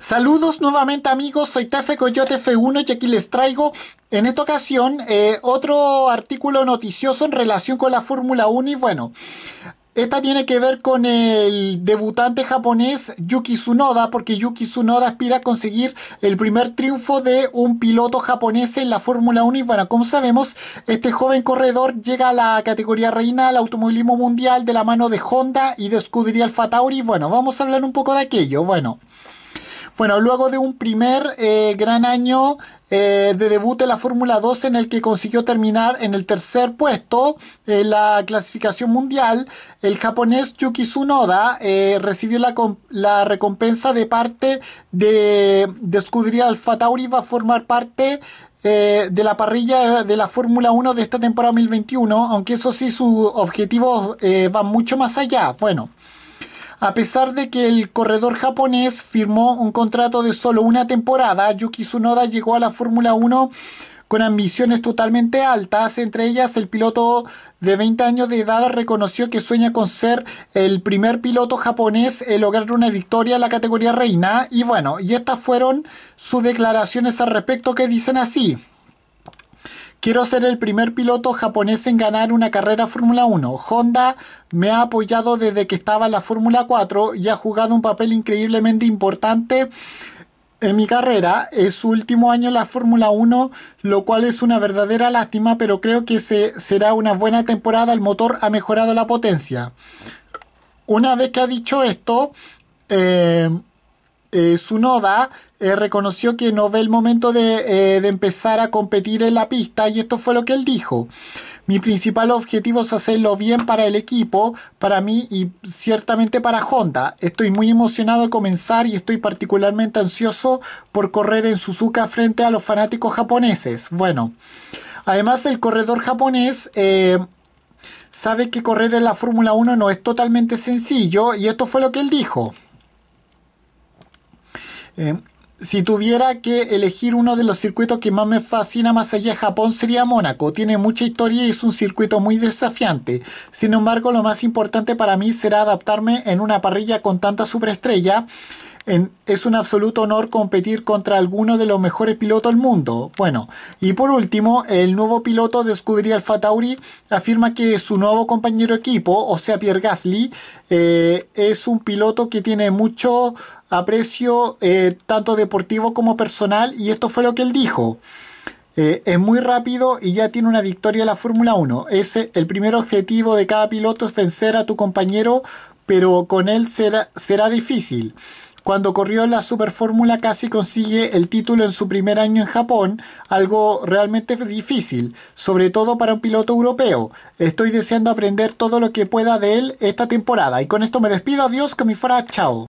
Saludos nuevamente amigos, soy Tefe Coyote F1 y aquí les traigo en esta ocasión eh, otro artículo noticioso en relación con la Fórmula 1 y bueno, esta tiene que ver con el debutante japonés Yuki Tsunoda, porque Yuki Tsunoda aspira a conseguir el primer triunfo de un piloto japonés en la Fórmula 1. Y bueno, como sabemos, este joven corredor llega a la categoría reina del automovilismo mundial de la mano de Honda y de Scuderia Alfa Tauri. Bueno, vamos a hablar un poco de aquello. Bueno. Bueno, luego de un primer eh, gran año eh, de debut de la Fórmula 2 en el que consiguió terminar en el tercer puesto en eh, la clasificación mundial, el japonés Yuki Tsunoda recibió la, recompensa de parte de, de Escudería Alfa Tauri, va a formar parte de la parrilla de la Fórmula 1 de esta temporada 2021, aunque eso sí, sus objetivos van mucho más allá. Bueno. A pesar de que el corredor japonés firmó un contrato de solo una temporada, Yuki Tsunoda llegó a la Fórmula 1 con ambiciones totalmente altas. Entre ellas, el piloto de 20 años de edad reconoció que sueña con ser el primer piloto japonés en lograr una victoria en la categoría reina. Y bueno, y estas fueron sus declaraciones al respecto que dicen así. Quiero ser el primer piloto japonés en ganar una carrera Fórmula 1. Honda me ha apoyado desde que estaba en la Fórmula 4 y ha jugado un papel increíblemente importante en mi carrera. Es su último año en la Fórmula 1, lo cual es una verdadera lástima, pero creo que se, será una buena temporada. El motor ha mejorado la potencia. Una vez que ha dicho esto, eh, eh, Su Noda eh, reconoció que no ve el momento de, eh, de, empezar a competir en la pista y esto fue lo que él dijo. Mi principal objetivo es hacerlo bien para el equipo, para mí y ciertamente para Honda. Estoy muy emocionado de comenzar y estoy particularmente ansioso por correr en Suzuka frente a los fanáticos japoneses. Bueno, además el corredor japonés sabe que correr en la Fórmula 1 no es totalmente sencillo y esto fue lo que él dijo. Eh, si tuviera que elegir uno de los circuitos que más me fascina más allá de Japón sería Mónaco. Tiene mucha historia y es un circuito muy desafiante. Sin embargo, lo más importante para mí será adaptarme en una parrilla con tanta superestrella es un absoluto honor competir contra alguno de los mejores pilotos del mundo. Bueno, y por último, el nuevo piloto de Scuderia Alfa Tauri afirma que su nuevo compañero equipo, o sea Pierre Gasly, eh, es un piloto que tiene mucho aprecio eh, tanto deportivo como personal y esto fue lo que él dijo. Eh, es muy rápido y ya tiene una victoria en la Fórmula 1. Ese, el primer objetivo de cada piloto es vencer a tu compañero, pero con él será, será difícil. Cuando corrió la Super Fórmula casi consigue el título en su primer año en Japón, algo realmente difícil, sobre todo para un piloto europeo. Estoy deseando aprender todo lo que pueda de él esta temporada y con esto me despido, adiós, que me fuera, chao.